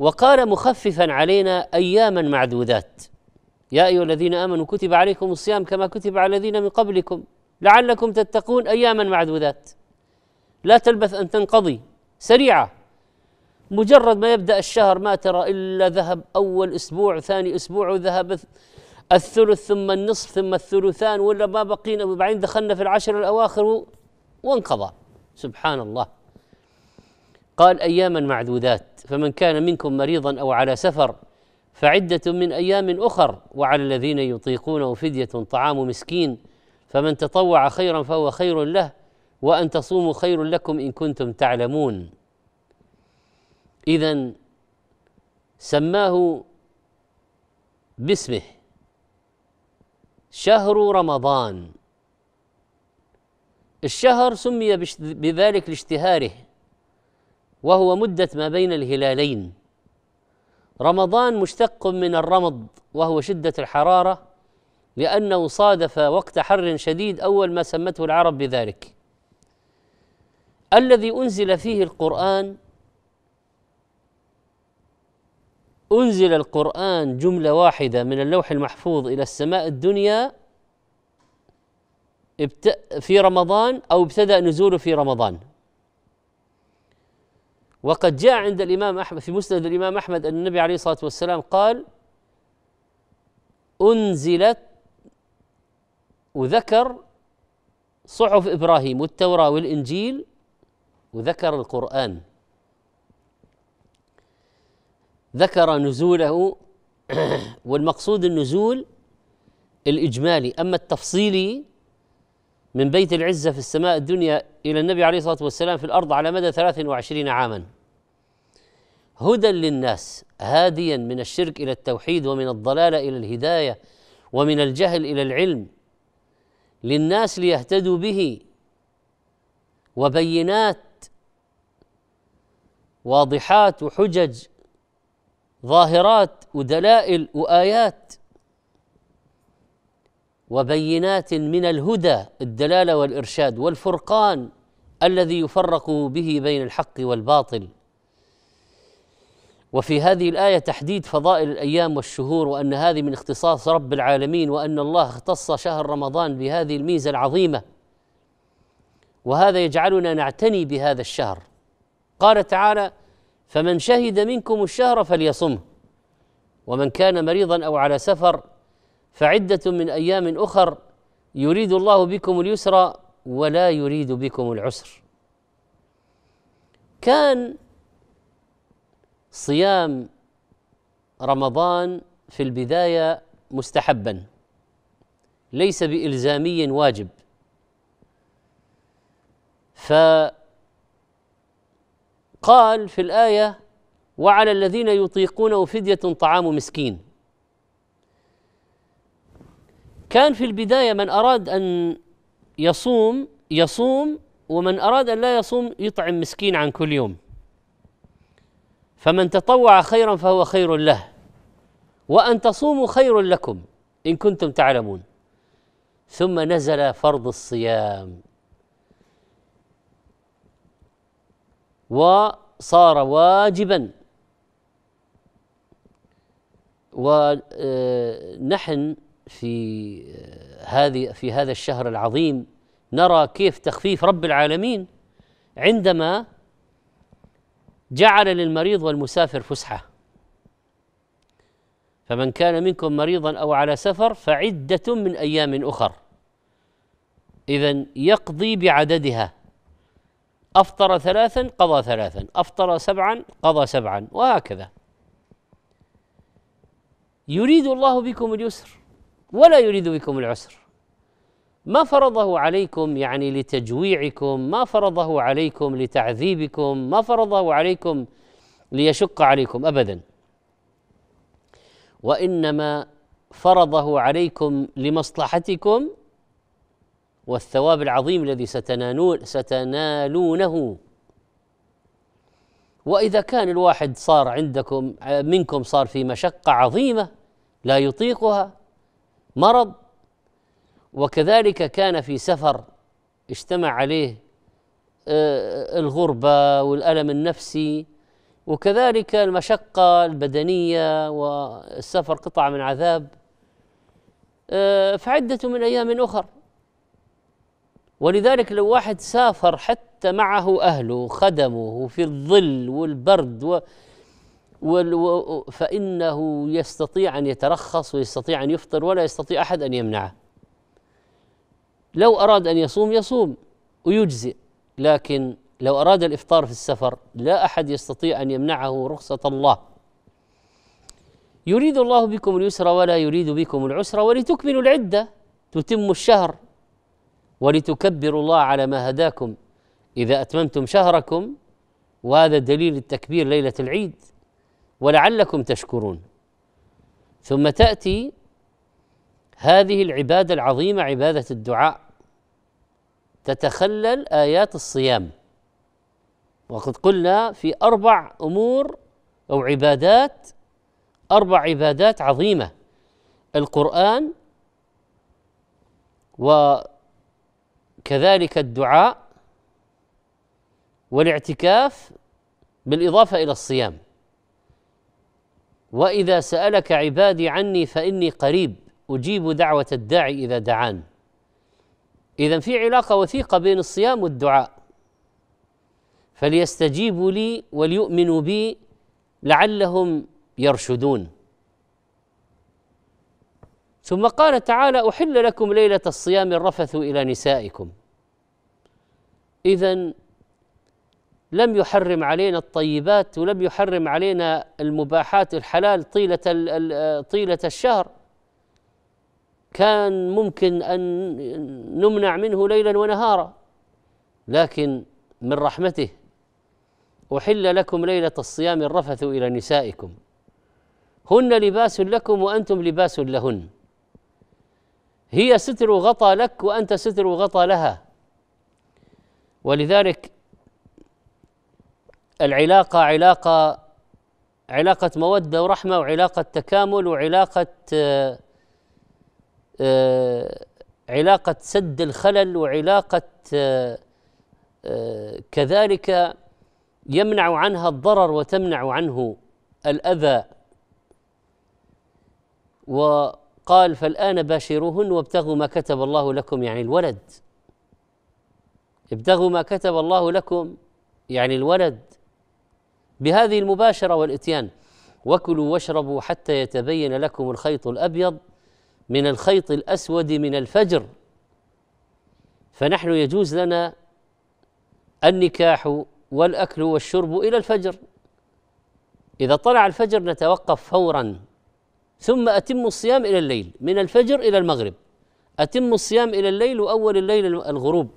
وقال مخففا علينا اياما معدودات يا ايها الذين امنوا كتب عليكم الصيام كما كتب على الذين من قبلكم لعلكم تتقون اياما معدودات لا تلبث ان تنقضي سريعه مجرد ما يبدا الشهر ما ترى الا ذهب اول اسبوع ثاني اسبوع وذهب الثلث ثم النصف ثم الثلثان ولا ما بقينا وبعدين دخلنا في العشر الاواخر وانقضى سبحان الله قال اياما معدودات فمن كان منكم مريضا او على سفر فعده من ايام اخر وعلى الذين يطيقونه فديه طعام مسكين فمن تطوع خيرا فهو خير له وان تصوموا خير لكم ان كنتم تعلمون اذا سماه باسمه شهر رمضان الشهر سمي بذلك لاشتهاره وهو مدة ما بين الهلالين رمضان مشتق من الرمض وهو شدة الحرارة لأنه صادف وقت حر شديد أول ما سمته العرب بذلك الذي أنزل فيه القرآن أنزل القرآن جملة واحدة من اللوح المحفوظ إلى السماء الدنيا في رمضان أو ابتدأ نزوله في رمضان وقد جاء عند الإمام أحمد في مسند الإمام أحمد أن النبي عليه الصلاة والسلام قال أنزلت وذكر صحف إبراهيم والتوراة والإنجيل وذكر القرآن ذكر نزوله والمقصود النزول الإجمالي أما التفصيلي من بيت العزة في السماء الدنيا إلى النبي عليه الصلاة والسلام في الأرض على مدى 23 عاما هدى للناس هاديا من الشرك إلى التوحيد ومن الضلالة إلى الهداية ومن الجهل إلى العلم للناس ليهتدوا به وبينات واضحات وحجج ظاهرات ودلائل وآيات وبينات من الهدى الدلاله والارشاد والفرقان الذي يفرق به بين الحق والباطل وفي هذه الايه تحديد فضائل الايام والشهور وان هذه من اختصاص رب العالمين وان الله اختص شهر رمضان بهذه الميزه العظيمه وهذا يجعلنا نعتني بهذا الشهر قال تعالى فمن شهد منكم الشهر فليصمه ومن كان مريضا او على سفر فعده من ايام اخر يريد الله بكم اليسر ولا يريد بكم العسر كان صيام رمضان في البدايه مستحبا ليس بالزامي واجب فقال في الايه وعلى الذين يطيقونه فديه طعام مسكين كان في البداية من أراد أن يصوم يصوم ومن أراد أن لا يصوم يطعم مسكين عن كل يوم فمن تطوع خيرا فهو خير له وأن تصوموا خير لكم إن كنتم تعلمون ثم نزل فرض الصيام وصار واجبا ونحن آه، في آه، هذه في هذا الشهر العظيم نرى كيف تخفيف رب العالمين عندما جعل للمريض والمسافر فسحه فمن كان منكم مريضا او على سفر فعده من ايام اخر اذا يقضي بعددها افطر ثلاثا قضى ثلاثا افطر سبعا قضى سبعا وهكذا يريد الله بكم اليسر ولا يريد بكم العسر ما فرضه عليكم يعني لتجويعكم ما فرضه عليكم لتعذيبكم ما فرضه عليكم ليشق عليكم ابدا وانما فرضه عليكم لمصلحتكم والثواب العظيم الذي ستنالون ستنالونه واذا كان الواحد صار عندكم منكم صار في مشقه عظيمه لا يطيقها مرض وكذلك كان في سفر اجتمع عليه آه، الغربه والالم النفسي وكذلك المشقه البدنيه والسفر قطعه من عذاب آه، فعده من ايام اخر ولذلك لو واحد سافر حتى معه اهله خدمه في الظل والبرد و فإنه يستطيع أن يترخص ويستطيع أن يفطر ولا يستطيع أحد أن يمنعه لو أراد أن يصوم يصوم ويجزئ لكن لو أراد الإفطار في السفر لا أحد يستطيع أن يمنعه رخصة الله يريد الله بكم اليسر ولا يريد بكم العسر ولتكملوا العدة تتم الشهر ولتكبروا الله على ما هداكم إذا أتممتم شهركم وهذا دليل التكبير ليلة العيد ولعلكم تشكرون ثم تاتي هذه العباده العظيمه عباده الدعاء تتخلل ايات الصيام وقد قلنا في اربع امور او عبادات اربع عبادات عظيمه القران وكذلك الدعاء والاعتكاف بالاضافه الى الصيام واذا سالك عبادي عني فاني قريب اجيب دعوه الداعي اذا دعان اذا في علاقه وثيقه بين الصيام والدعاء فليستجيبوا لي وليؤمنوا بي لعلهم يرشدون ثم قال تعالى احل لكم ليله الصيام الرفث الى نسائكم اذا لم يحرم علينا الطيبات ولم يحرم علينا المباحات الحلال طيلة طيلة الشهر كان ممكن أن نمنع منه ليلا ونهارا لكن من رحمته أحل لكم ليلة الصيام الرفث إلى نسائكم هن لباس لكم وأنتم لباس لهن هي ستر غطى لك وأنت ستر غطى لها ولذلك العلاقه علاقه علاقه موده ورحمه وعلاقه تكامل وعلاقه آه، آه، علاقه سد الخلل وعلاقه آه، كذلك يمنع عنها الضرر وتمنع عنه الاذى وقال فالان باشروهن وابتغوا ما كتب الله لكم يعني الولد ابتغوا ما كتب الله لكم يعني الولد بهذه المباشره والاتيان وكلوا واشربوا حتى يتبين لكم الخيط الابيض من الخيط الاسود من الفجر فنحن يجوز لنا النكاح والاكل والشرب الى الفجر اذا طلع الفجر نتوقف فورا ثم اتم الصيام الى الليل من الفجر الى المغرب اتم الصيام الى الليل واول الليل الغروب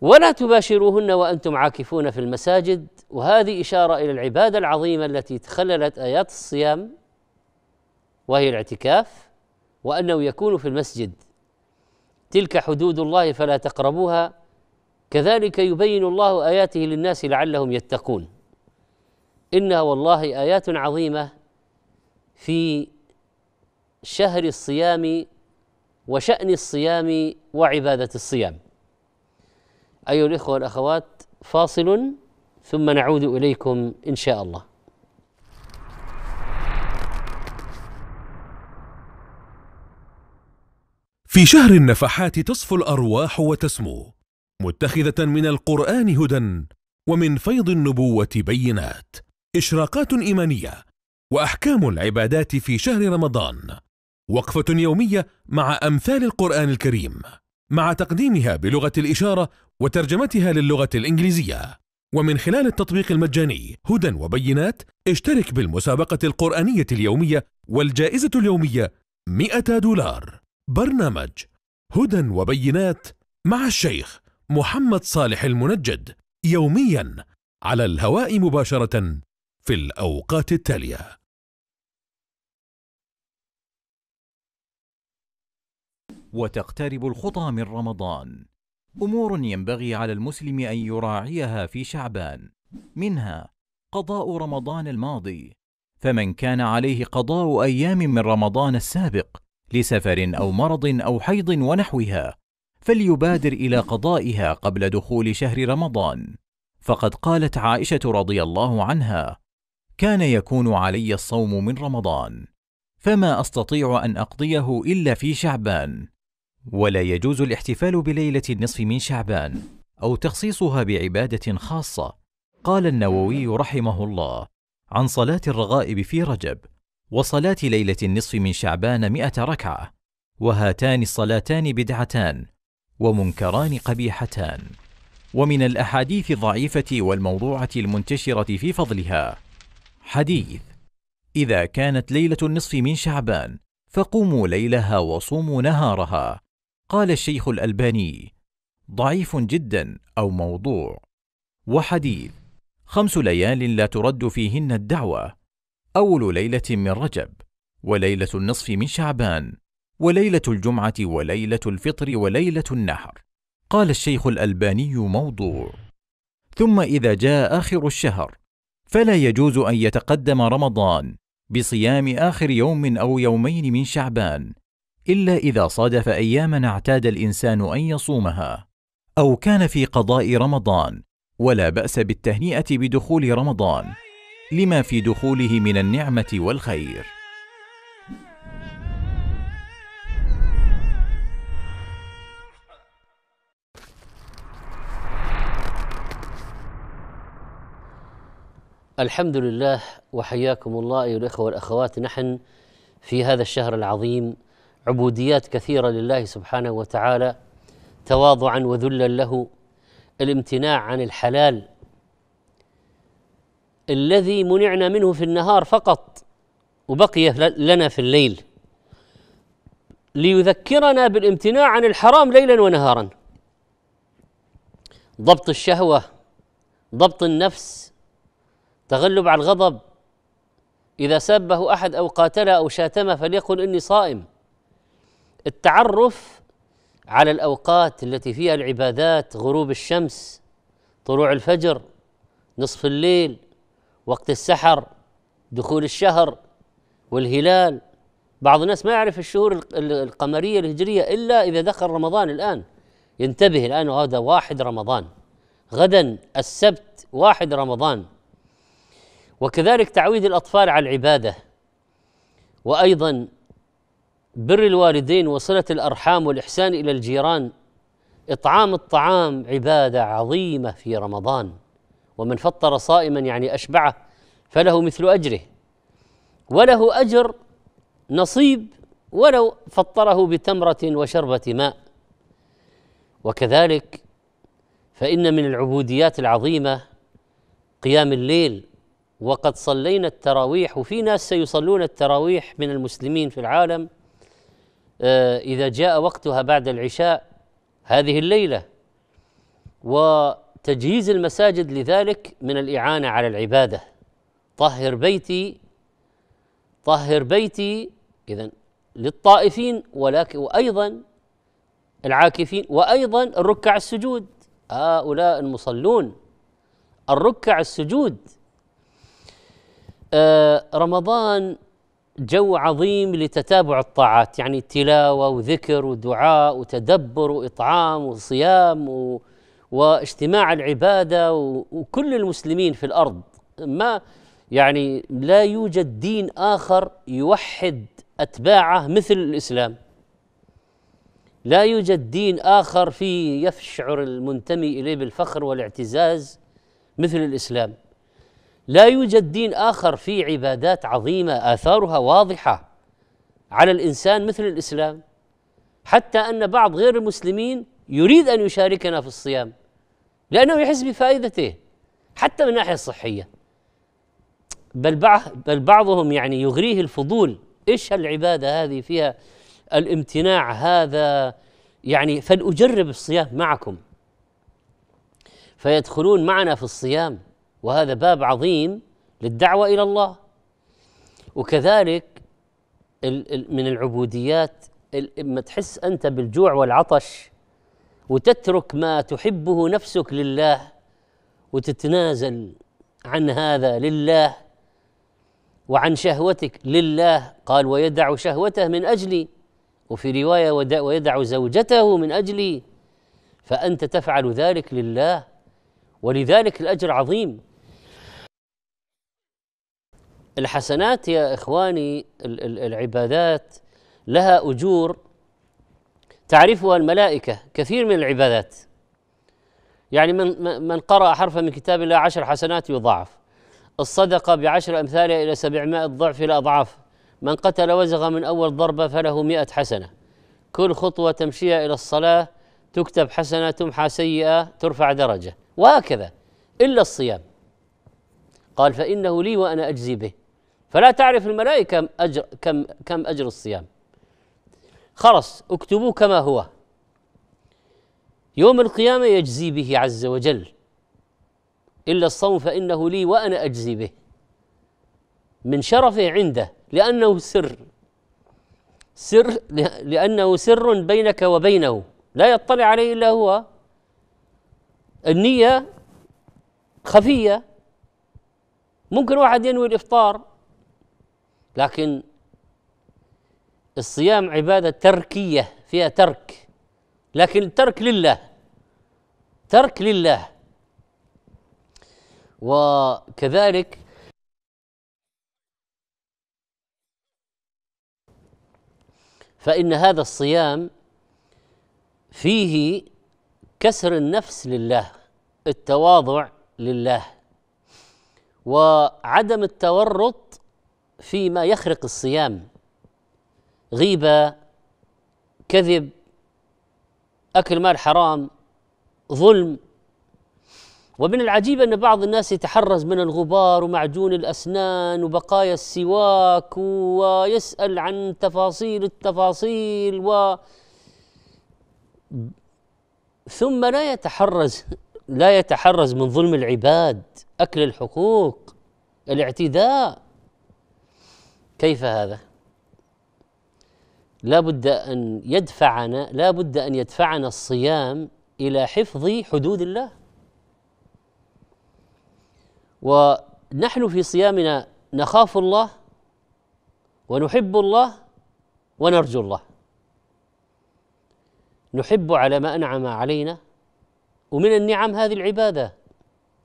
ولا تباشروهن وانتم عاكفون في المساجد وهذه اشاره الى العباده العظيمه التي تخللت ايات الصيام وهي الاعتكاف وانه يكون في المسجد تلك حدود الله فلا تقربوها كذلك يبين الله اياته للناس لعلهم يتقون انها والله ايات عظيمه في شهر الصيام وشان الصيام وعباده الصيام أيها الإخوة والأخوات فاصل ثم نعود إليكم إن شاء الله في شهر النفحات تصفو الأرواح وتسمو متخذة من القرآن هدى ومن فيض النبوة بينات إشراقات إيمانية وأحكام العبادات في شهر رمضان وقفة يومية مع أمثال القرآن الكريم مع تقديمها بلغة الإشارة وترجمتها للغة الإنجليزية ومن خلال التطبيق المجاني هدى وبينات اشترك بالمسابقة القرآنية اليومية والجائزة اليومية 100 دولار برنامج هدى وبينات مع الشيخ محمد صالح المنجد يوميا على الهواء مباشرة في الأوقات التالية وتقترب الخطى من رمضان امور ينبغي على المسلم ان يراعيها في شعبان منها قضاء رمضان الماضي فمن كان عليه قضاء ايام من رمضان السابق لسفر او مرض او حيض ونحوها فليبادر الى قضائها قبل دخول شهر رمضان فقد قالت عائشه رضي الله عنها كان يكون علي الصوم من رمضان فما استطيع ان اقضيه الا في شعبان ولا يجوز الاحتفال بليلة النصف من شعبان أو تخصيصها بعبادة خاصة قال النووي رحمه الله عن صلاة الرغائب في رجب وصلاة ليلة النصف من شعبان مئة ركعة وهاتان الصلاتان بدعتان ومنكران قبيحتان ومن الأحاديث الضعيفة والموضوعة المنتشرة في فضلها حديث إذا كانت ليلة النصف من شعبان فقوموا ليلها وصوموا نهارها قال الشيخ الألباني ضعيف جدا أو موضوع وحديث خمس ليال لا ترد فيهن الدعوة أول ليلة من رجب وليلة النصف من شعبان وليلة الجمعة وليلة الفطر وليلة النحر قال الشيخ الألباني موضوع ثم إذا جاء آخر الشهر فلا يجوز أن يتقدم رمضان بصيام آخر يوم أو يومين من شعبان الا اذا صادف اياما اعتاد الانسان ان يصومها او كان في قضاء رمضان ولا باس بالتهنئه بدخول رمضان لما في دخوله من النعمه والخير الحمد لله وحياكم الله ايها الاخوه والاخوات نحن في هذا الشهر العظيم عبوديات كثيره لله سبحانه وتعالى تواضعا وذلا له الامتناع عن الحلال الذي منعنا منه في النهار فقط وبقي لنا في الليل ليذكرنا بالامتناع عن الحرام ليلا ونهارا ضبط الشهوه ضبط النفس تغلب على الغضب اذا سبه احد او قاتله او شاتمه فليقل اني صائم التعرف على الاوقات التي فيها العبادات غروب الشمس طلوع الفجر نصف الليل وقت السحر دخول الشهر والهلال بعض الناس ما يعرف الشهور القمرية الهجرية إلا إذا دخل رمضان الآن ينتبه الآن هذا واحد رمضان غدا السبت واحد رمضان وكذلك تعويد الأطفال على العبادة وأيضا بر الوالدين وصله الارحام والاحسان الى الجيران اطعام الطعام عباده عظيمه في رمضان ومن فطر صائما يعني اشبعه فله مثل اجره وله اجر نصيب ولو فطره بتمره وشربه ماء وكذلك فان من العبوديات العظيمه قيام الليل وقد صلينا التراويح وفي ناس سيصلون التراويح من المسلمين في العالم آه، إذا جاء وقتها بعد العشاء هذه الليلة وتجهيز المساجد لذلك من الإعانة على العبادة طهر بيتي طهر بيتي إذا للطائفين ولكن وأيضا العاكفين وأيضا الركع السجود هؤلاء المصلون الركع السجود آه رمضان جو عظيم لتتابع الطاعات يعني تلاوه وذكر ودعاء وتدبر واطعام وصيام و واجتماع العباده وكل المسلمين في الارض ما يعني لا يوجد دين اخر يوحد اتباعه مثل الاسلام لا يوجد دين اخر فيه يشعر المنتمي اليه بالفخر والاعتزاز مثل الاسلام لا يوجد دين اخر فيه عبادات عظيمه اثارها واضحه على الانسان مثل الاسلام حتى ان بعض غير المسلمين يريد ان يشاركنا في الصيام لانه يحس بفائدته حتى من الناحيه الصحيه بل بل بعضهم يعني يغريه الفضول ايش هالعباده هذه فيها الامتناع هذا يعني فلأجرب الصيام معكم فيدخلون معنا في الصيام وهذا باب عظيم للدعوه الى الله وكذلك من العبوديات لما تحس انت بالجوع والعطش وتترك ما تحبه نفسك لله وتتنازل عن هذا لله وعن شهوتك لله قال ويدع شهوته من اجلي وفي روايه ويدع زوجته من اجلي فانت تفعل ذلك لله ولذلك الاجر عظيم الحسنات يا اخواني العبادات لها اجور تعرفها الملائكه كثير من العبادات يعني من من قرأ حرفا من كتاب الله عشر حسنات يضاعف الصدقة بعشر أمثالها إلى سبعمائة ضعف إلى أضعاف من قتل وزغ من أول ضربة فله مئة حسنة كل خطوة تمشيها إلى الصلاة تكتب حسنة تمحى سيئة ترفع درجة وهكذا إلا الصيام قال فإنه لي وأنا أجزي به فلا تعرف الملائكة أجر كم كم أجر الصيام خلص اكتبوه كما هو يوم القيامة يجزي به عز وجل إلا الصوم فإنه لي وأنا أجزي به من شرفه عنده لأنه سر سر لأنه سر بينك وبينه لا يطلع عليه إلا هو النية خفية ممكن واحد ينوي الإفطار لكن الصيام عبادة تركية فيها ترك لكن ترك لله ترك لله وكذلك فإن هذا الصيام فيه كسر النفس لله التواضع لله وعدم التورط فيما يخرق الصيام غيبه كذب اكل مال حرام ظلم ومن العجيب ان بعض الناس يتحرز من الغبار ومعجون الاسنان وبقايا السواك ويسال عن تفاصيل التفاصيل و ثم لا يتحرز لا يتحرز من ظلم العباد اكل الحقوق الاعتداء كيف هذا لا بد أن يدفعنا لا بد أن يدفعنا الصيام إلى حفظ حدود الله ونحن في صيامنا نخاف الله ونحب الله ونرجو الله نحب على ما أنعم علينا ومن النعم هذه العبادة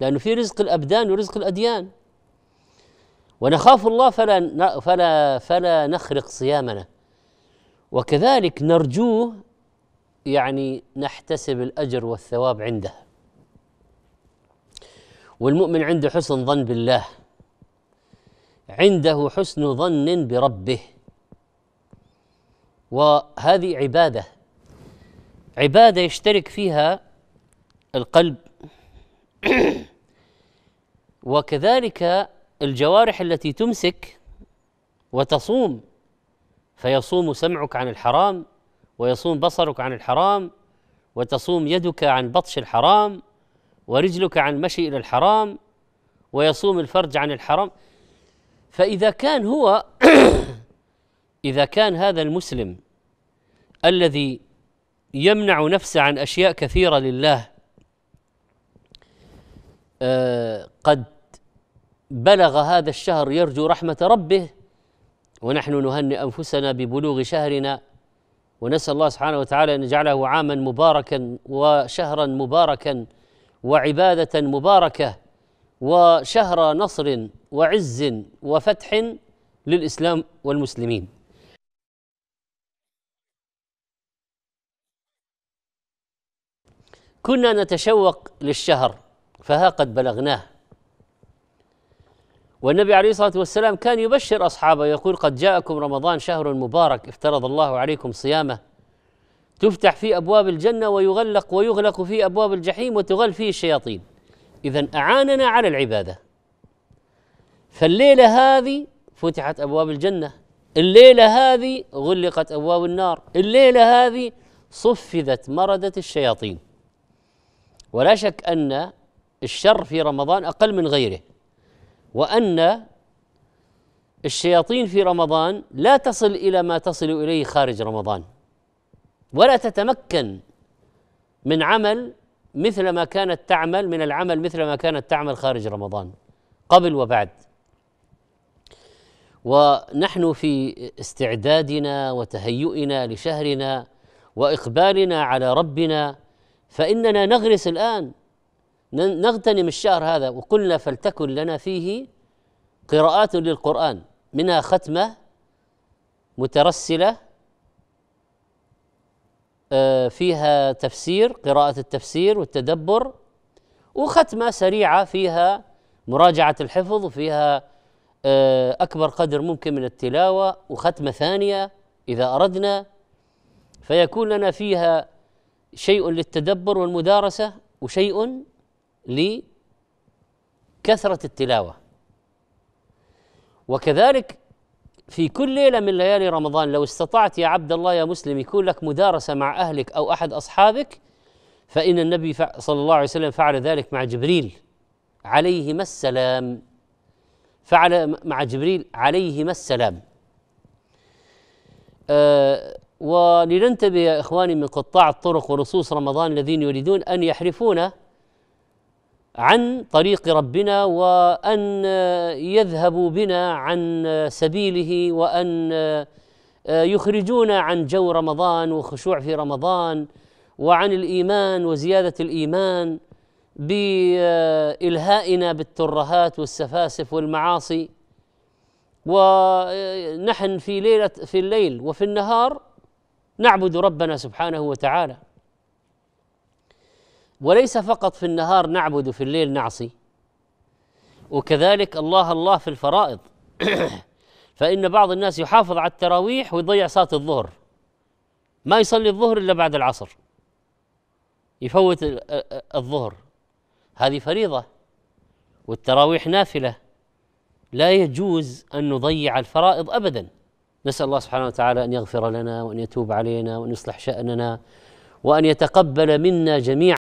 لأنه في رزق الأبدان ورزق الأديان ونخاف الله فلا فلا فلا نخرق صيامنا وكذلك نرجوه يعني نحتسب الاجر والثواب عنده والمؤمن عنده حسن ظن بالله عنده حسن ظن بربه وهذه عباده عباده يشترك فيها القلب وكذلك الجوارح التي تمسك وتصوم فيصوم سمعك عن الحرام ويصوم بصرك عن الحرام وتصوم يدك عن بطش الحرام ورجلك عن المشي الى الحرام ويصوم الفرج عن الحرام فاذا كان هو اذا كان هذا المسلم الذي يمنع نفسه عن اشياء كثيره لله آه، قد بلغ هذا الشهر يرجو رحمه ربه ونحن نهنئ انفسنا ببلوغ شهرنا ونسال الله سبحانه وتعالى ان يجعله عاما مباركا وشهرا مباركا وعباده مباركه وشهر نصر وعز وفتح للاسلام والمسلمين كنا نتشوق للشهر فها قد بلغناه والنبي عليه الصلاه والسلام كان يبشر اصحابه يقول قد جاءكم رمضان شهر مبارك افترض الله عليكم صيامه تفتح فيه ابواب الجنه ويغلق ويغلق فيه ابواب الجحيم وتغل فيه الشياطين اذا اعاننا على العباده فالليله هذه فتحت ابواب الجنه الليله هذه غلقت ابواب النار الليله هذه صفذت مرده الشياطين ولا شك ان الشر في رمضان اقل من غيره وأن الشياطين في رمضان لا تصل إلى ما تصل إليه خارج رمضان ولا تتمكن من عمل مثل ما كانت تعمل من العمل مثل ما كانت تعمل خارج رمضان قبل وبعد ونحن في استعدادنا وتهيئنا لشهرنا واقبالنا على ربنا فاننا نغرس الان نغتنم الشهر هذا وقلنا فلتكن لنا فيه قراءات للقرآن منها ختمة مترسلة آه، فيها تفسير قراءة التفسير والتدبر وختمة سريعة فيها مراجعة الحفظ وفيها آه، أكبر قدر ممكن من التلاوة وختمة ثانية إذا أردنا فيكون لنا فيها شيء للتدبر والمدارسة وشيء لكثرة التلاوة وكذلك في كل ليلة من ليالي رمضان لو استطعت يا عبد الله يا مسلم يكون لك مدارسة مع أهلك أو أحد أصحابك فإن النبي صلى الله عليه وسلم فعل ذلك مع جبريل عليهما السلام فعل مع جبريل عليهما السلام آه ولننتبه يا إخواني من قطاع الطرق ونصوص رمضان الذين يريدون أن يحرفون عن طريق ربنا وان يذهبوا بنا عن سبيله وان يخرجونا عن جو رمضان وخشوع في رمضان وعن الايمان وزياده الايمان بالهائنا بالترهات والسفاسف والمعاصي ونحن في ليله في الليل وفي النهار نعبد ربنا سبحانه وتعالى وليس فقط في النهار نعبد وفي الليل نعصي وكذلك الله الله في الفرائض فإن بعض الناس يحافظ على التراويح ويضيع صلاة الظهر ما يصلي الظهر إلا بعد العصر يفوت الظهر هذه فريضة والتراويح نافلة لا يجوز أن نضيع الفرائض أبدا نسأل الله سبحانه وتعالى أن يغفر لنا وأن يتوب علينا وأن يصلح شأننا وأن يتقبل منا جميعا